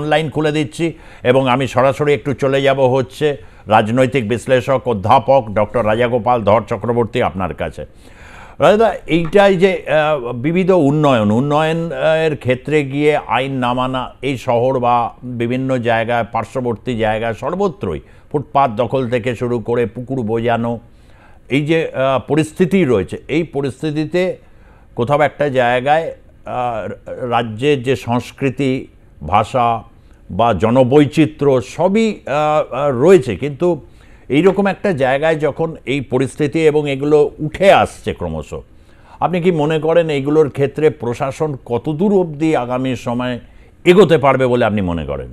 Online খুলে দিচ্ছি এবং আমি সরাসরি একটু চলে যাব হচ্ছে রাজনৈতিক বিশ্লেষক অধ্যাপক ডক্টর রাজাগোপাল ধর চক্রবর্তী আপনার কাছে রাজাদা এইটাই যে বিবিধ উন্নয়ন উন্নয়নের ক্ষেত্রে গিয়ে আইন নামানা এই শহর বা বিভিন্ন জায়গায় পার্শ্ববর্তী জায়গায় সর্বত্রই ফুটপাত দখল থেকে শুরু করে পুকুর বোঝানো এই যে পরিস্থিতি রয়েছে এই পরিস্থিতিতে কোথাও একটা জায়গায় রাজ্যের যে সংস্কৃতি ভাষা বা জনবৈচিত্র্য সবই রয়েছে কিন্তু এই রকম একটা জায়গায় যখন এই পরিস্থিতি এবং এগুলো উঠে আসছে ক্রমশ আপনি কি মনে করেন এইগুলোর ক্ষেত্রে প্রশাসন কতদূর অবধি আগামী সময়ে এগোতে পারবে বলে আপনি মনে করেন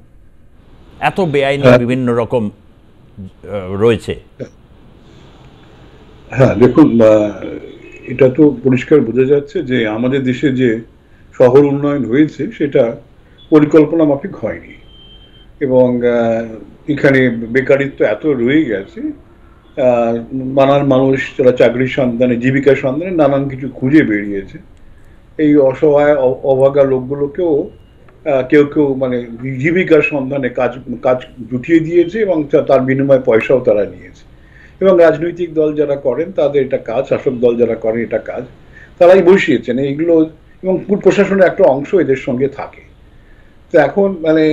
এত বেআইনি হ্যাঁ। বিভিন্ন রকম রয়েছে হ্যাঁ দেখুন এটা তো পরিষ্কার বোঝা যাচ্ছে যে আমাদের দেশে যে শহর উন্নয়ন হয়েছে সেটা পরিকল্পনা মাফিক হয়নি এবং এখানে বেকারিত্ব এত রয়ে গেছে নানান মানুষ যারা চাকরির সন্ধানে জীবিকা সন্ধানে নানান কিছু খুঁজে বেরিয়েছে এই অসহায় অভাগা লোকগুলোকেও কেউ কেউ মানে জীবিকার সন্ধানে কাজ কাজ জুটিয়ে দিয়েছে এবং তার বিনিময়ে পয়সাও তারা নিয়েছে এবং রাজনৈতিক দল যারা করেন তাদের এটা কাজ শাসক দল যারা করেন এটা কাজ তারাই বসিয়েছেন এইগুলো এবং প্রশাসনের একটা অংশ এদের সঙ্গে থাকে তো এখন মানে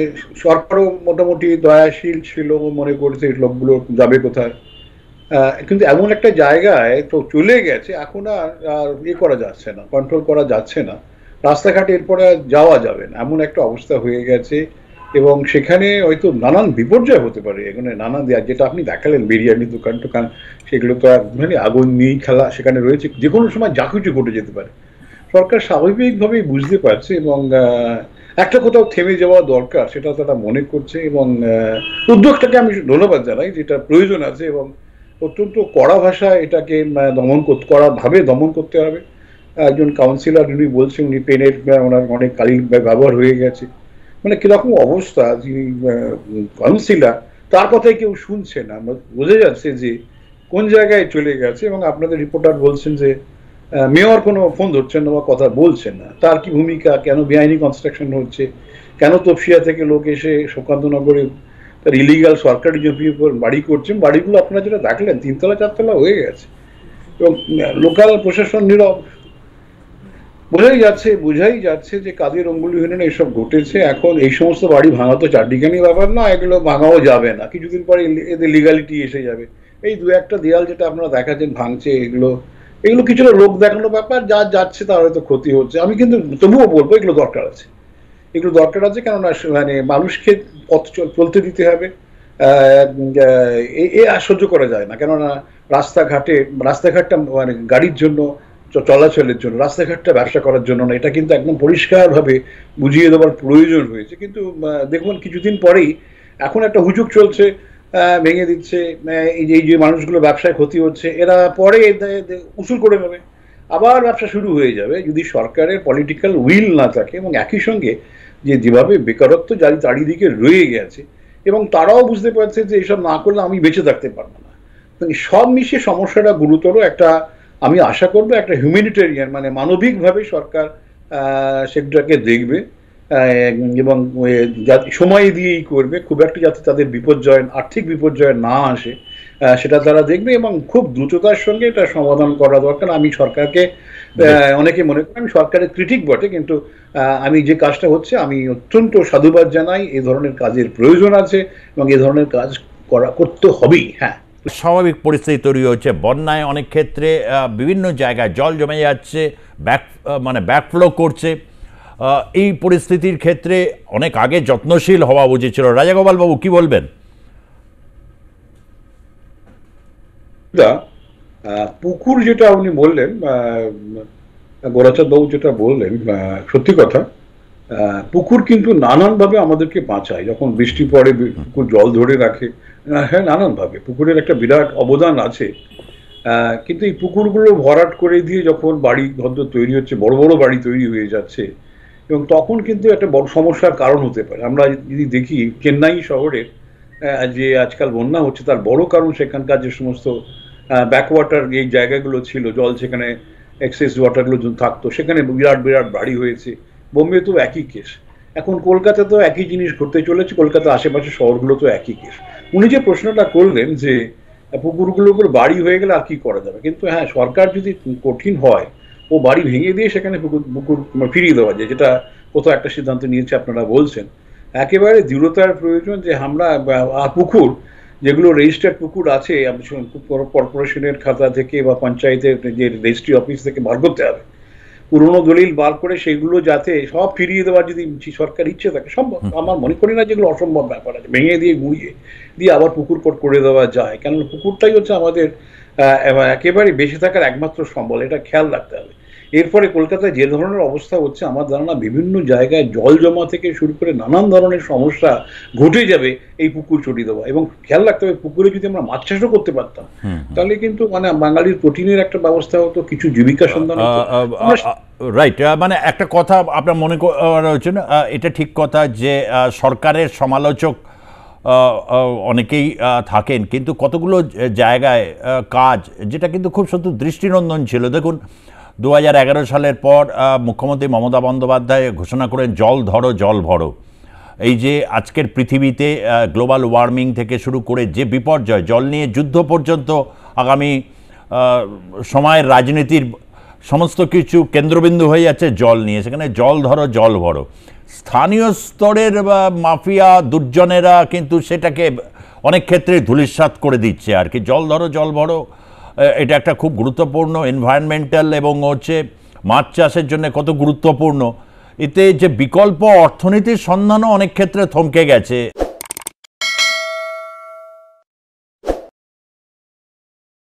সরকারও মোটামুটি দয়াশীল ছিল মনে করছে লোকগুলো যাবে কোথায় কিন্তু এমন একটা জায়গায় তো চলে গেছে এখন আর ইয়ে করা যাচ্ছে না কন্ট্রোল করা যাচ্ছে না রাস্তাঘাটে এরপরে যাওয়া যাবে না এমন একটা অবস্থা হয়ে গেছে এবং সেখানে হয়তো নানান বিপর্যয় হতে পারে এখানে নানান যেটা আপনি দেখালেন বিরিয়ানি দোকান টোকান সেগুলো তো আর মানে আগুন নিয়েই খেলা সেখানে রয়েছে যে কোনো সময় যা কিছু ঘটে যেতে পারে সরকার স্বাভাবিকভাবেই বুঝতে পারছে এবং একটা কোথাও থেমে যাওয়া দরকার সেটা তারা মনে করছে এবং উদ্যোগটাকে আমি ধন্যবাদ জানাই যেটা প্রয়োজন আছে এবং অত্যন্ত কড়া ভাষায় এটাকে দমন কড়াভাবে দমন করতে হবে একজন কাউন্সিলর উনি বলছেন উনি পেনের ওনার অনেক কালি ব্যবহার হয়ে গেছে মানে কীরকম অবস্থা যিনি কাউন্সিলর তার কথাই কেউ শুনছে না বোঝা যাচ্ছে যে কোন জায়গায় চলে গেছে এবং আপনাদের রিপোর্টার বলছেন যে মেয়র কোনো ফোন ধরছেন না বা কথা বলছেন না তার কি ভূমিকা কেন বেআইনি কনস্ট্রাকশন হচ্ছে কেন তফসিয়া থেকে লোক এসে সুকান্তনগরে তার ইলিগাল সরকারি জমি উপর বাড়ি করছেন বাড়িগুলো আপনারা যেটা দেখলেন তিনতলা চারতলা হয়ে গেছে এবং লোকাল প্রশাসন নীরব বোঝাই যাচ্ছে বোঝাই যাচ্ছে যে কাদের অঙ্গুলি হলেন এইসব ঘটেছে এখন এই সমস্ত বাড়ি ভাঙা তো চারদিকানি ব্যাপার না এগুলো ভাঙাও যাবে না কিছুদিন পরে এদের লিগালিটি এসে যাবে এই দু একটা দেয়াল যেটা আপনারা দেখাচ্ছেন ভাঙছে এগুলো এগুলো কিছুটা রোগ দেখানো ব্যাপার যা যাচ্ছে তার হয়তো ক্ষতি হচ্ছে আমি কিন্তু তবুও বলবো এগুলো দরকার আছে এগুলো দরকার আছে কেননা মানে মানুষকে পথ চলতে দিতে হবে এ আশ্চর্য করা যায় না কেননা রাস্তাঘাটে রাস্তাঘাটটা মানে গাড়ির জন্য চলাচলের জন্য রাস্তাঘাটটা ব্যবসা করার জন্য না এটা কিন্তু একদম পরিষ্কারভাবে বুঝিয়ে দেওয়ার প্রয়োজন হয়েছে কিন্তু দেখুন কিছুদিন পরেই এখন একটা হুজুক চলছে ভেঙে দিচ্ছে এই যে মানুষগুলো ব্যবসায় ক্ষতি হচ্ছে এরা পরে উসুল করে নেবে আবার ব্যবসা শুরু হয়ে যাবে যদি সরকারের পলিটিক্যাল উইল না থাকে এবং একই সঙ্গে যে যেভাবে বেকারত্ব যারি চারিদিকে রয়ে গেছে এবং তারাও বুঝতে পারছে যে এসব না করলে আমি বেঁচে থাকতে পারবো না মানে সব মিশিয়ে সমস্যাটা গুরুতর একটা আমি আশা করবো একটা হিউম্যানিটেরিয়ান মানে মানবিকভাবে সরকার সেটাকে দেখবে এবং সময় দিয়েই করবে খুব একটা যাতে তাদের বিপর্যয় আর্থিক বিপর্যয় না আসে সেটা তারা দেখবে এবং খুব দ্রুততার সঙ্গে এটা সমাধান করা দরকার আমি সরকারকে অনেকে মনে করি আমি সরকারের ক্রিটিক বটে কিন্তু আমি যে কাজটা হচ্ছে আমি অত্যন্ত সাধুবাদ জানাই এ ধরনের কাজের প্রয়োজন আছে এবং এ ধরনের কাজ করা করতে হবেই হ্যাঁ স্বাভাবিক পরিস্থিতি তৈরি হচ্ছে বন্যায় অনেক ক্ষেত্রে বিভিন্ন জায়গায় জল জমে যাচ্ছে ব্যাক মানে ব্যাকফ্লো করছে এই পরিস্থিতির ক্ষেত্রে অনেক আগে যত্নশীল হওয়া উচিত ছিল বাবু কি বলবেন পুকুর যেটা উনি বললেন গোরাচাঁদ বাবু যেটা বললেন সত্যি কথা পুকুর কিন্তু নানানভাবে আমাদেরকে বাঁচায় যখন বৃষ্টি পড়ে পুকুর জল ধরে রাখে হ্যাঁ নানানভাবে পুকুরের একটা বিরাট অবদান আছে কিন্তু এই পুকুরগুলো ভরাট করে দিয়ে যখন বাড়ি ঘর তৈরি হচ্ছে বড় বড় বাড়ি তৈরি হয়ে যাচ্ছে এবং তখন কিন্তু একটা বড় সমস্যার কারণ হতে পারে আমরা যদি দেখি চেন্নাই শহরের যে আজকাল বন্যা হচ্ছে তার বড় কারণ সেখানকার যে সমস্ত ব্যাকওয়াটার এই জায়গাগুলো ছিল জল সেখানে এক্সেস ওয়াটারগুলো থাকতো সেখানে বিরাট বিরাট বাড়ি হয়েছে বোম্বে তো একই কেস এখন কলকাতা তো একই জিনিস ঘটতে চলেছে কলকাতা আশেপাশে শহরগুলো তো একই কেস উনি যে প্রশ্নটা করলেন যে পুকুরগুলোর উপর বাড়ি হয়ে গেলে আর কি করা যাবে কিন্তু হ্যাঁ সরকার যদি কঠিন হয় ও বাড়ি ভেঙে দিয়ে সেখানে পুকুর পুকুর মানে ফিরিয়ে দেওয়া যায় যেটা কোথাও একটা সিদ্ধান্ত নিয়েছে আপনারা বলছেন একেবারে দৃঢ়তার প্রয়োজন যে আমরা পুকুর যেগুলো রেজিস্টার্ড পুকুর আছে কর্পোরেশনের খাতা থেকে বা পঞ্চায়েতের যে রেজিস্ট্রি অফিস থেকে বার করতে হবে পুরনো দলিল বার করে সেগুলো যাতে সব ফিরিয়ে দেওয়ার যদি সরকার ইচ্ছে থাকে সম্ভব আমার মনে করি না যেগুলো অসম্ভব ব্যাপার আছে ভেঙে দিয়ে গুঁড়িয়ে দিয়ে আবার পুকুর কোট করে দেওয়া যায় কেননা পুকুরটাই হচ্ছে আমাদের একেবারে বেঁচে থাকার একমাত্র সম্বল এটা খেয়াল রাখতে হবে এর ফলে কলকাতায় যে ধরনের অবস্থা হচ্ছে আমার ধারণা বিভিন্ন জায়গায় জল জমা থেকে শুরু করে নানান ধরনের সমস্যা ঘটে যাবে এই পুকুর ছুটি দেওয়া এবং খেয়াল রাখতে হবে পুকুরে যদি আমরা মাছ চাষও করতে পারতাম তাহলে কিন্তু মানে বাঙালির প্রোটিনের একটা ব্যবস্থা হতো কিছু জীবিকা সন্ধান রাইট মানে একটা কথা আপনার মনে করা হচ্ছে না এটা ঠিক কথা যে সরকারের সমালোচক অনেকেই থাকেন কিন্তু কতগুলো জায়গায় কাজ যেটা কিন্তু খুব সত্য দৃষ্টিনন্দন ছিল দেখুন দু সালের পর মুখ্যমন্ত্রী মমতা বন্দ্যোপাধ্যায় ঘোষণা করেন জল ধরো জল ভরো এই যে আজকের পৃথিবীতে গ্লোবাল ওয়ার্মিং থেকে শুরু করে যে বিপর্যয় জল নিয়ে যুদ্ধ পর্যন্ত আগামী সময়ের রাজনীতির সমস্ত কিছু কেন্দ্রবিন্দু হয়ে যাচ্ছে জল নিয়ে সেখানে জল ধরো জল ভরো স্থানীয় স্তরের মাফিয়া দুর্জনেরা কিন্তু সেটাকে অনেক ক্ষেত্রে ধুলিস্বাত করে দিচ্ছে আর কি জল ধরো জল ভরো এটা একটা খুব গুরুত্বপূর্ণ এনভায়রনমেন্টাল এবং হচ্ছে মাছ চাষের জন্য কত গুরুত্বপূর্ণ এতে যে বিকল্প অর্থনীতির সন্ধানও অনেক ক্ষেত্রে থমকে গেছে